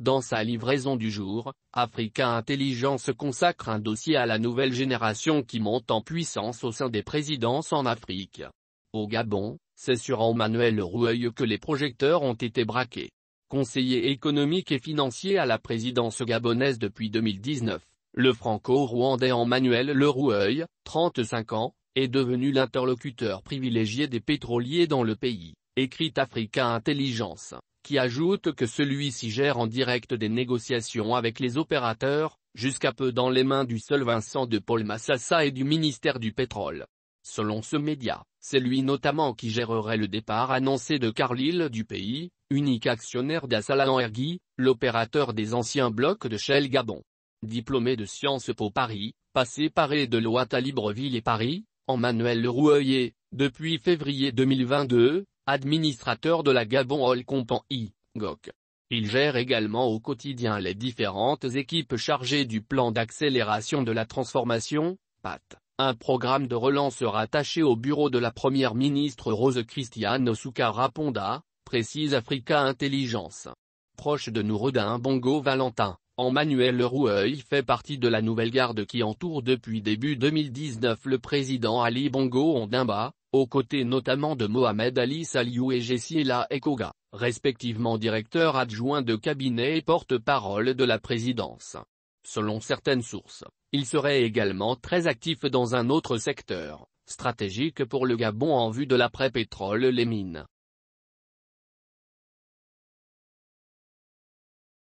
Dans sa livraison du jour, Africa Intelligence consacre un dossier à la nouvelle génération qui monte en puissance au sein des présidences en Afrique. Au Gabon, c'est sur Emmanuel Rueil que les projecteurs ont été braqués. Conseiller économique et financier à la présidence gabonaise depuis 2019, le franco-rwandais Emmanuel Leroueuil, 35 ans, est devenu l'interlocuteur privilégié des pétroliers dans le pays, écrit Africa Intelligence qui ajoute que celui-ci gère en direct des négociations avec les opérateurs, jusqu'à peu dans les mains du seul Vincent de Paul Massassa et du ministère du Pétrole. Selon ce média, c'est lui notamment qui gérerait le départ annoncé de Carlisle du pays, unique actionnaire d'Assalan Ergui, l'opérateur des anciens blocs de Shell Gabon. Diplômé de Sciences Po Paris, passé par de Loite à Libreville et Paris, en Manuel depuis février 2022, administrateur de la Gabon Compant I GOC. Il gère également au quotidien les différentes équipes chargées du plan d'accélération de la transformation, PAT, un programme de relance rattaché au bureau de la première ministre Rose Christiane Osuka raponda précise Africa Intelligence. Proche de nous Bongo Valentin, Emmanuel Roueuil fait partie de la nouvelle garde qui entoure depuis début 2019 le président Ali Bongo Ondimba, aux côtés notamment de Mohamed Ali Saliou et Jessila Ekoga, respectivement directeur adjoint de cabinet et porte-parole de la présidence. Selon certaines sources, il serait également très actif dans un autre secteur, stratégique pour le Gabon en vue de l'après-pétrole les mines.